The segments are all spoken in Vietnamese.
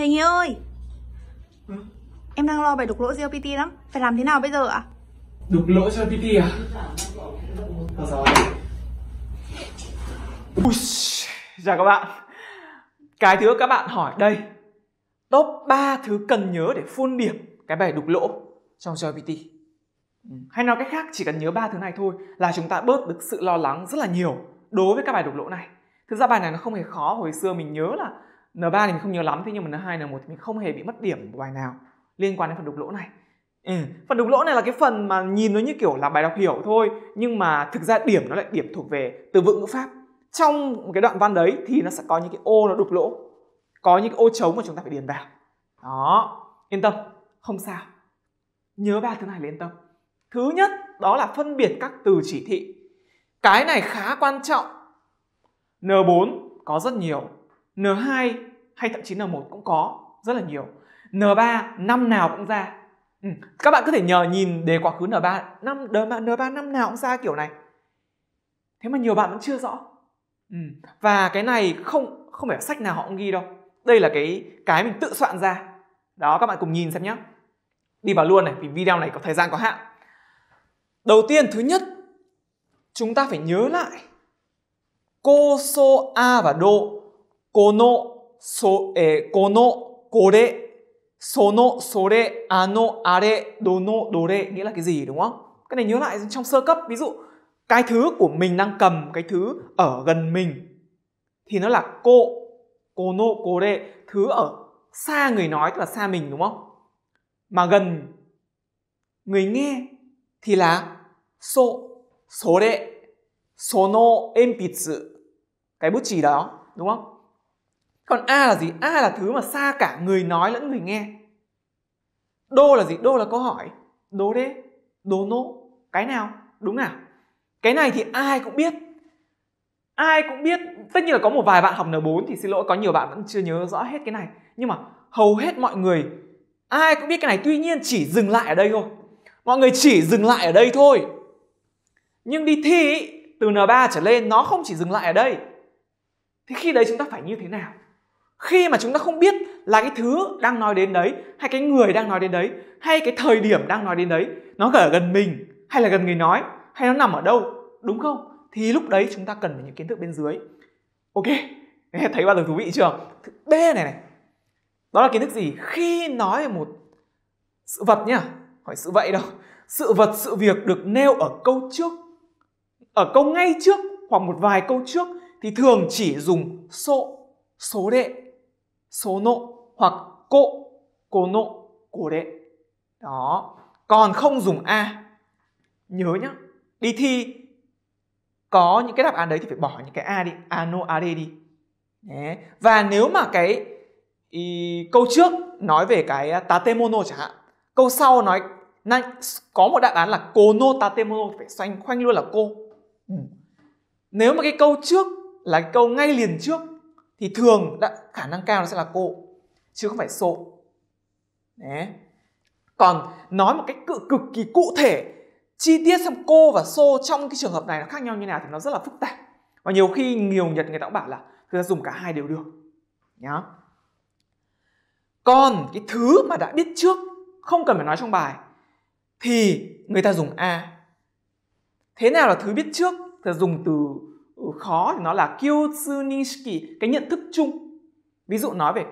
Thầy Nghĩa ơi ừ? Em đang lo bài đục lỗ GPT lắm Phải làm thế nào bây giờ ạ? À? Đục lỗ GPT à? Ui, chào dạ các bạn Cái thứ các bạn hỏi đây Top 3 thứ cần nhớ để phun điểm cái bài đục lỗ trong GPT ừ, Hay nói cách khác chỉ cần nhớ ba thứ này thôi là chúng ta bớt được sự lo lắng rất là nhiều đối với các bài đục lỗ này Thực ra bài này nó không hề khó hồi xưa mình nhớ là N3 thì mình không nhớ lắm thế nhưng mà N2 N1 thì mình không hề bị mất điểm bài nào liên quan đến phần đục lỗ này. Ừ. Phần đục lỗ này là cái phần mà nhìn nó như kiểu là bài đọc hiểu thôi nhưng mà thực ra điểm nó lại điểm thuộc về từ vựng ngữ pháp. Trong một cái đoạn văn đấy thì nó sẽ có những cái ô nó đục lỗ. Có những cái ô trống mà chúng ta phải điền vào. Đó, yên tâm, không sao. Nhớ ba thứ này là yên tâm. Thứ nhất đó là phân biệt các từ chỉ thị. Cái này khá quan trọng. N4 có rất nhiều N2 hay thậm chí N1 cũng có rất là nhiều. N3 năm nào cũng ra. Ừ. Các bạn có thể nhờ nhìn đề quá khứ N3 năm N3 năm nào cũng ra kiểu này. Thế mà nhiều bạn vẫn chưa rõ. Ừ. Và cái này không không phải sách nào họ cũng ghi đâu. Đây là cái cái mình tự soạn ra. Đó các bạn cùng nhìn xem nhé. Đi vào luôn này vì video này có thời gian có hạn. Đầu tiên thứ nhất chúng ta phải nhớ lại cô, so, a và độ. この、そ、えー、この、これ、その、それ、あの、あれ、どの、どれ nghĩa là cái gì đúng không? Cái này nhớ lại trong sơ cấp, ví dụ cái thứ của mình đang cầm, cái thứ ở gần mình thì nó là cô, cô nô, cô đệ, thứ ở xa người nói tức là xa mình đúng không? Mà gần người nghe thì là so, số đệ, số nô, em cái bút chỉ đó đúng không? còn a là gì a là thứ mà xa cả người nói lẫn người nghe đô là gì đô là câu hỏi đố đế đố nỗ cái nào đúng nào cái này thì ai cũng biết ai cũng biết tất nhiên là có một vài bạn học N4 thì xin lỗi có nhiều bạn vẫn chưa nhớ rõ hết cái này nhưng mà hầu hết mọi người ai cũng biết cái này tuy nhiên chỉ dừng lại ở đây thôi mọi người chỉ dừng lại ở đây thôi nhưng đi thi từ N3 trở lên nó không chỉ dừng lại ở đây thì khi đấy chúng ta phải như thế nào khi mà chúng ta không biết là cái thứ đang nói đến đấy hay cái người đang nói đến đấy hay cái thời điểm đang nói đến đấy nó ở gần mình hay là gần người nói hay nó nằm ở đâu đúng không thì lúc đấy chúng ta cần phải những kiến thức bên dưới ok thấy bao giờ thú vị chưa b này này đó là kiến thức gì khi nói về một sự vật nhá hỏi sự vậy đâu sự vật sự việc được nêu ở câu trước ở câu ngay trước hoặc một vài câu trước thì thường chỉ dùng số số đệ số nộ hoặc cô, cô nộ cô đệ đó còn không dùng a nhớ nhá đi thi có những cái đáp án đấy thì phải bỏ những cái a đi ano ad đi Đấy. Và nếu mà cái ý, câu trước nói về cái à, tatemono chẳng hạn, câu sau nói na, có một đáp án là cô no tatemono phải xoanh khoanh luôn là cô. Ừ. Nếu mà cái câu trước là cái câu ngay liền trước thì thường đã khả năng cao nó sẽ là cô chứ không phải sộ Đấy. còn nói một cách cực, cực kỳ cụ thể chi tiết xem cô và xô trong cái trường hợp này nó khác nhau như nào thì nó rất là phức tạp và nhiều khi nhiều nhật người ta cũng bảo là người ta dùng cả hai đều được nhá còn cái thứ mà đã biết trước không cần phải nói trong bài thì người ta dùng a thế nào là thứ biết trước thì dùng từ Ừ, khó thì nó là Kyotsunishiki cái nhận thức chung ví dụ nói về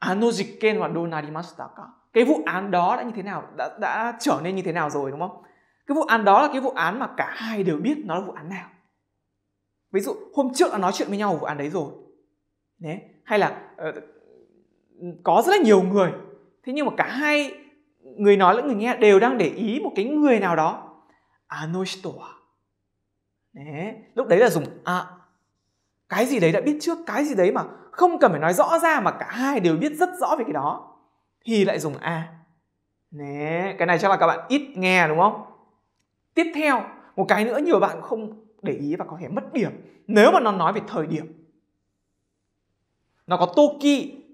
Anojiken và Donarimashita ka cái vụ án đó đã như thế nào đã đã trở nên như thế nào rồi đúng không cái vụ án đó là cái vụ án mà cả hai đều biết nó là vụ án nào ví dụ hôm trước đã nói chuyện với nhau vụ án đấy rồi đấy hay là ờ, có rất là nhiều người thế nhưng mà cả hai người nói lẫn người nghe đều đang để ý một cái người nào đó anoshito đấy lúc đấy là dùng à cái gì đấy đã biết trước cái gì đấy mà không cần phải nói rõ ra mà cả hai đều biết rất rõ về cái đó thì lại dùng a Nè, cái này chắc là các bạn ít nghe đúng không? Tiếp theo, một cái nữa nhiều bạn không để ý và có thể mất điểm nếu mà nó nói về thời điểm. Nó có Toki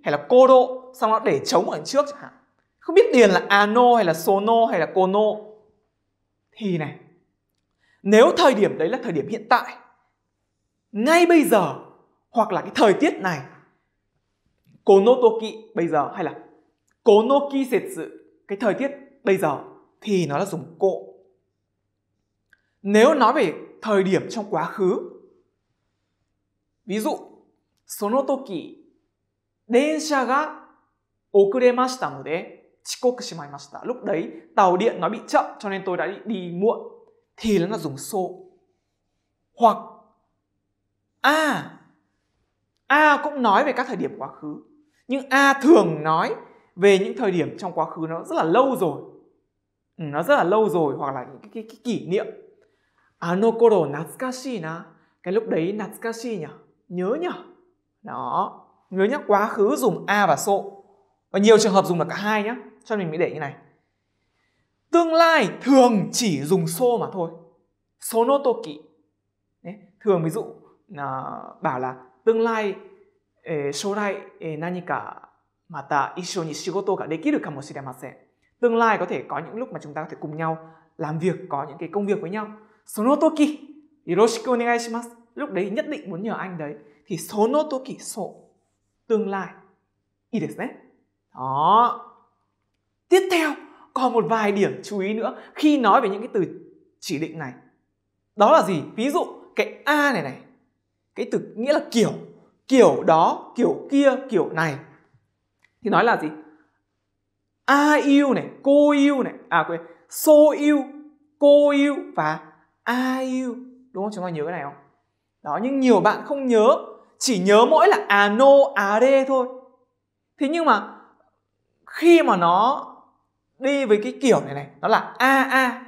hay là Kodo, xong nó để trống ở trước chẳng hạn. Không biết điền là Ano hay là Sono hay là Kono. Thì này, nếu thời điểm đấy là thời điểm hiện tại ngay bây giờ hoặc là cái thời tiết này konotoki bây giờ hay là konoki setsu cái thời tiết bây giờ thì nó là dùng cộ nếu nói về thời điểm trong quá khứ ví dụ sono toki densha ga okuremashita no lúc đấy tàu điện nó bị chậm cho nên tôi đã đi, đi muộn thì nó là dùng số hoặc a à, a cũng nói về các thời điểm quá khứ nhưng a thường nói về những thời điểm trong quá khứ nó rất là lâu rồi ừ, nó rất là lâu rồi hoặc là những cái, cái, cái kỷ niệm ano à, koro natsukashi na cái lúc đấy natsukashi nhỉ nhớ nhỉ đó nhớ nhắc quá khứ dùng a và so và nhiều trường hợp dùng là cả hai nhé cho mình mới để như này Tương lai thường chỉ dùng so mà thôi. số nô tô toki. Thường ví dụ à, bảo là tương lai えー、将来、えー、何かまた一緒に仕事ができるかもしれません。tương lai có thể có những lúc mà chúng ta có thể cùng nhau làm việc, có những cái công việc với nhau. Sono toki, yoroshiku onegai shimasu. Lúc đấy nhất định muốn nhờ anh đấy. Thì số nô tô toki, số tương lai. いいですね。đó. Tiếp theo, còn một vài điểm chú ý nữa khi nói về những cái từ chỉ định này đó là gì ví dụ cái a này này cái từ nghĩa là kiểu kiểu đó kiểu kia kiểu này thì nói là gì a yêu này cô yêu này à quên so yêu cô yêu và a yêu đúng không chúng ta nhớ cái này không đó nhưng nhiều bạn không nhớ chỉ nhớ mỗi là à no à re thôi thế nhưng mà khi mà nó đi với cái kiểu này này nó là a a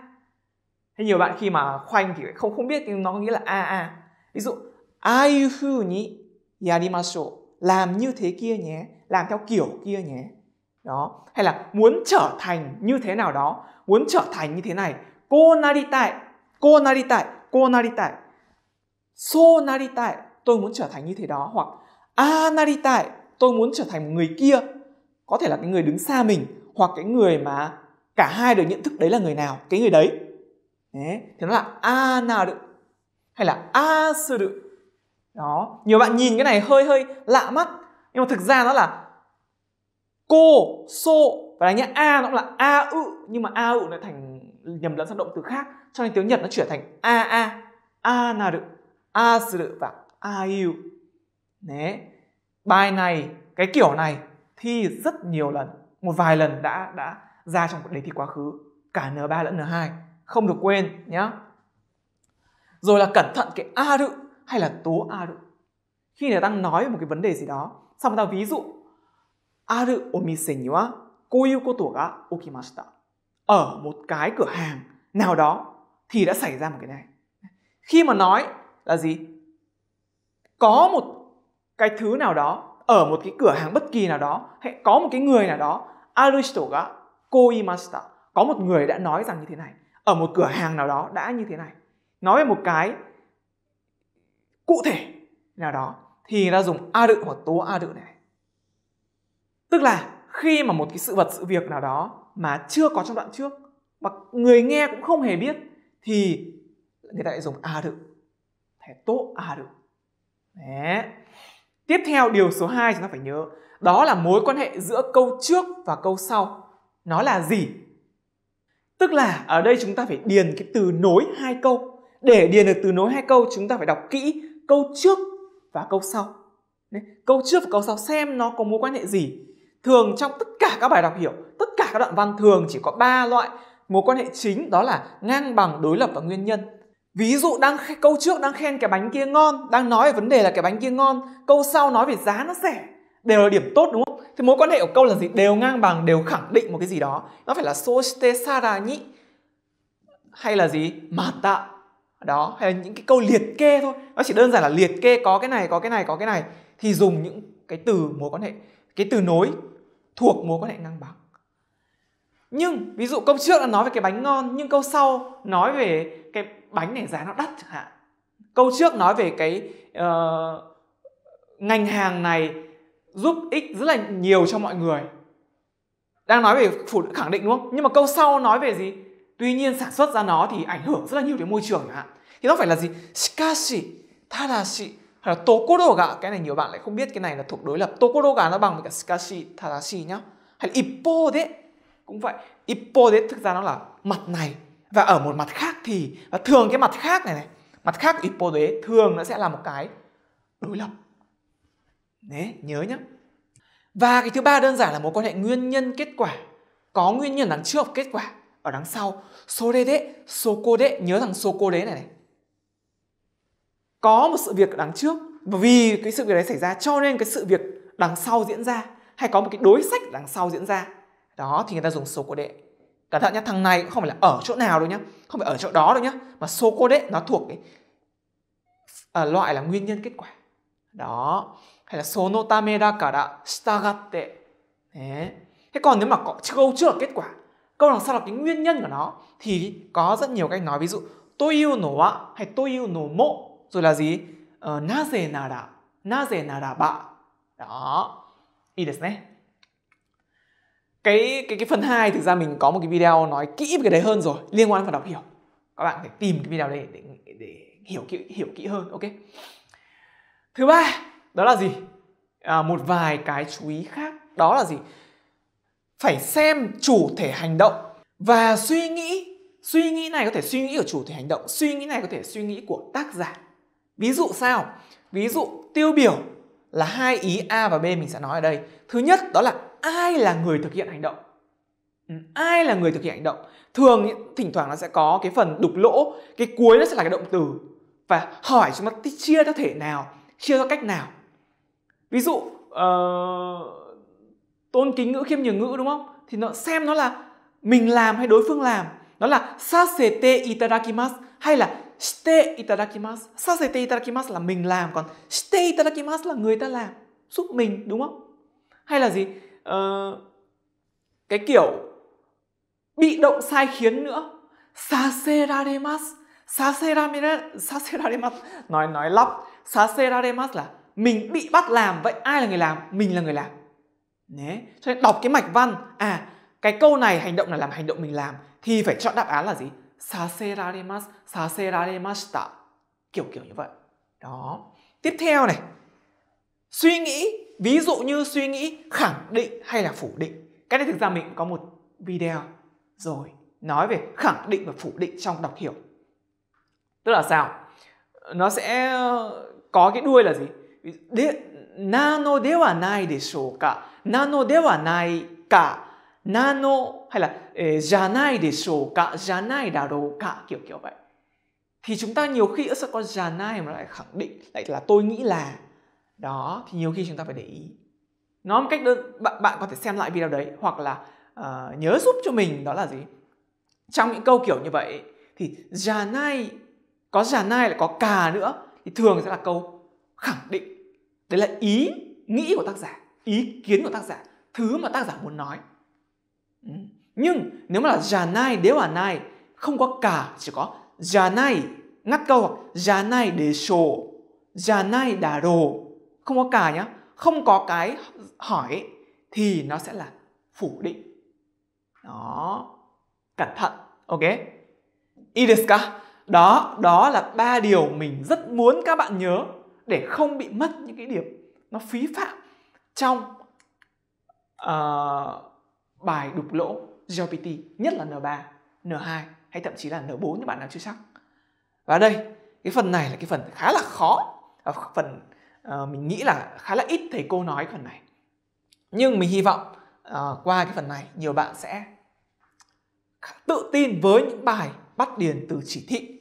hay nhiều bạn khi mà khoanh thì không không biết nhưng nó nghĩa là a a ví dụ ai hư ni yarimasho làm như thế kia nhé làm theo kiểu kia nhé đó hay là muốn trở thành như thế nào đó muốn trở thành như thế này cô naritai cô naritai cô naritai so naritai tôi muốn trở thành như thế đó hoặc a naritai tôi muốn trở thành một người kia có thể là cái người đứng xa mình hoặc cái người mà cả hai đều nhận thức đấy là người nào cái người đấy thì nó là a nào được hay là a sư được đó nhiều bạn nhìn cái này hơi hơi lạ mắt nhưng mà thực ra nó là cô so và đánh nhá a nó cũng là a ự nhưng mà a ự nó thành nhầm lẫn sang động từ khác cho nên tiếng nhật nó chuyển thành a a a nào được a sư được và a yêu đấy bài này cái kiểu này thi rất nhiều lần một vài lần đã đã ra trong đề thi quá khứ cả N3 lẫn N2 không được quên nhá rồi là cẩn thận cái a đự hay là tố a đự khi người ta nói một cái vấn đề gì đó xong người ta ví dụ a đự omise ni wa koiu koto ga okimashita ở một cái cửa hàng nào đó thì đã xảy ra một cái này khi mà nói là gì có một cái thứ nào đó ở một cái cửa hàng bất kỳ nào đó hãy có một cái người nào đó aristo ga koimashita có một người đã nói rằng như thế này ở một cửa hàng nào đó đã như thế này nói về một cái cụ thể nào đó thì ta dùng a đự hoặc tố a đự này tức là khi mà một cái sự vật sự việc nào đó mà chưa có trong đoạn trước và người nghe cũng không hề biết thì người ta lại dùng a đự thẻ tốt a đự đấy Tiếp theo điều số 2 chúng ta phải nhớ đó là mối quan hệ giữa câu trước và câu sau. Nó là gì? Tức là ở đây chúng ta phải điền cái từ nối hai câu. Để điền được từ nối hai câu chúng ta phải đọc kỹ câu trước và câu sau. Đấy, câu trước và câu sau xem nó có mối quan hệ gì. Thường trong tất cả các bài đọc hiểu, tất cả các đoạn văn thường chỉ có 3 loại mối quan hệ chính đó là ngang bằng, đối lập và nguyên nhân. Ví dụ đang câu trước đang khen cái bánh kia ngon, đang nói về vấn đề là cái bánh kia ngon, câu sau nói về giá nó rẻ, đều là điểm tốt đúng không? Thì mối quan hệ của câu là gì? Đều ngang bằng, đều khẳng định một cái gì đó. Nó phải là soshite sarani hay là gì? Mata. Đó, hay là những cái câu liệt kê thôi. Nó chỉ đơn giản là liệt kê có cái này, có cái này, có cái này thì dùng những cái từ mối quan hệ, cái từ nối thuộc mối quan hệ ngang bằng nhưng ví dụ câu trước là nói về cái bánh ngon nhưng câu sau nói về cái bánh này giá nó đắt chẳng hạn câu trước nói về cái uh, ngành hàng này giúp ích rất là nhiều cho mọi người đang nói về phủ khẳng định đúng không nhưng mà câu sau nói về gì tuy nhiên sản xuất ra nó thì ảnh hưởng rất là nhiều đến môi trường chẳng hạn thì nó phải là gì shikashi tadashi hay là tokodoga cái này nhiều bạn lại không biết cái này là thuộc đối lập tokodoga nó bằng với cả shikashi tadashi nhá hay là ippo đấy cũng vậy Hippolyte thực ra nó là mặt này và ở một mặt khác thì và thường cái mặt khác này này mặt khác của Hippolyte thường nó sẽ là một cái đối lập đấy nhớ nhá và cái thứ ba đơn giản là mối quan hệ nguyên nhân kết quả có nguyên nhân đằng trước kết quả ở đằng sau số đê đế số cô đế nhớ rằng số cô đế này này có một sự việc đằng trước và vì cái sự việc đấy xảy ra cho nên cái sự việc đằng sau diễn ra hay có một cái đối sách đằng sau diễn ra đó thì người ta dùng số cô đệ cẩn thận nhé thằng này cũng không phải là ở chỗ nào đâu nhá không phải ở chỗ đó đâu nhá mà số cô đệ nó thuộc cái à, loại là nguyên nhân kết quả đó hay là số no tame da kara stagatte thế thế còn nếu mà có câu chưa kết quả câu đằng sau là cái nguyên nhân của nó thì có rất nhiều cách nói ví dụ tôi yêu nổ wa hay tôi yêu nổ mộ rồi là gì ờ, na dề nà đà na nà đà bạ đó いいですね。cái cái cái phần 2 thực ra mình có một cái video nói kỹ về cái đấy hơn rồi liên quan phần đọc hiểu các bạn phải tìm cái video đấy để, để, để hiểu kỹ hiểu kỹ hơn ok thứ ba đó là gì à, một vài cái chú ý khác đó là gì phải xem chủ thể hành động và suy nghĩ suy nghĩ này có thể suy nghĩ của chủ thể hành động suy nghĩ này có thể suy nghĩ của tác giả ví dụ sao ví dụ tiêu biểu là hai ý a và b mình sẽ nói ở đây thứ nhất đó là ai là người thực hiện hành động ừ, ai là người thực hiện hành động thường thỉnh thoảng nó sẽ có cái phần đục lỗ cái cuối nó sẽ là cái động từ và hỏi chúng ta chia theo thể nào chia theo cách nào ví dụ uh, tôn kính ngữ khiêm nhường ngữ đúng không thì nó xem nó là mình làm hay đối phương làm nó là sasete itadakimasu hay là shite itadakimasu sasete itadakimasu là mình làm còn shite itadakimasu là người ta làm giúp mình đúng không hay là gì Ờ, cái kiểu bị động sai khiến nữa saserarimas saserarimas saserarimas nói nói lắp saserarimas là mình bị bắt làm vậy ai là người làm mình là người làm nhé, cho nên đọc cái mạch văn à cái câu này hành động này làm hành động mình làm thì phải chọn đáp án là gì saserarimas saseramashita kiểu kiểu như vậy đó tiếp theo này suy nghĩ ví dụ như suy nghĩ khẳng định hay là phủ định cái này thực ra mình có một video rồi nói về khẳng định và phủ định trong đọc hiểu tức là sao nó sẽ ờ, có cái đuôi là gì de, nano dewa nai desho ka nano dewa nai ka nano hay là eh, janai desho ka janai daro ka kiểu kiểu vậy thì chúng ta nhiều khi sẽ có janai mà lại khẳng định lại là tôi nghĩ là đó thì nhiều khi chúng ta phải để ý nó một cách đơn bạn bạn có thể xem lại video đấy hoặc là uh, nhớ giúp cho mình đó là gì trong những câu kiểu như vậy thì già nai có già nai là có cà nữa thì thường sẽ là câu khẳng định đấy là ý nghĩ của tác giả ý kiến của tác giả thứ mà tác giả muốn nói ừ. nhưng nếu mà là già nai đéo à nai không có cả chỉ có già nai ngắt câu hoặc già nai để sổ già nai đà đồ không có cả nhá không có cái hỏi thì nó sẽ là phủ định đó cẩn thận ok ideska đó đó là ba điều mình rất muốn các bạn nhớ để không bị mất những cái điểm nó phí phạm trong uh, bài đục lỗ GPT nhất là N3, N2 hay thậm chí là N4 nếu bạn nào chưa chắc. Và đây, cái phần này là cái phần khá là khó, phần Ờ, mình nghĩ là khá là ít thầy cô nói phần này nhưng mình hy vọng uh, qua cái phần này nhiều bạn sẽ tự tin với những bài bắt điền từ chỉ thị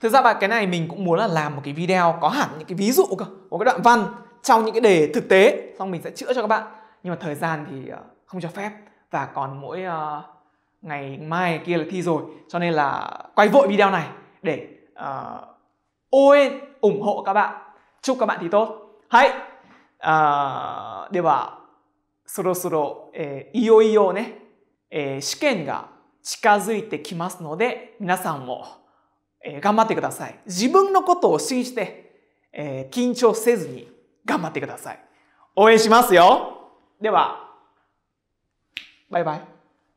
thực ra bài cái này mình cũng muốn là làm một cái video có hẳn những cái ví dụ cơ một cái đoạn văn trong những cái đề thực tế xong mình sẽ chữa cho các bạn nhưng mà thời gian thì ờ, không cho phép và còn mỗi uh, ngày mai kia là thi rồi cho nên là quay vội video này để uh, ôi ủng hộ các bạn Chúc các bạn thì tốt. はい。あでは、そろそろ、えー、いよいよね、えー、試験が近づいてきますので、皆さんも、えー、頑張ってください。自分のことを信じて、えー、緊張せずに頑張ってください。応援しますよ。では、バイバイ。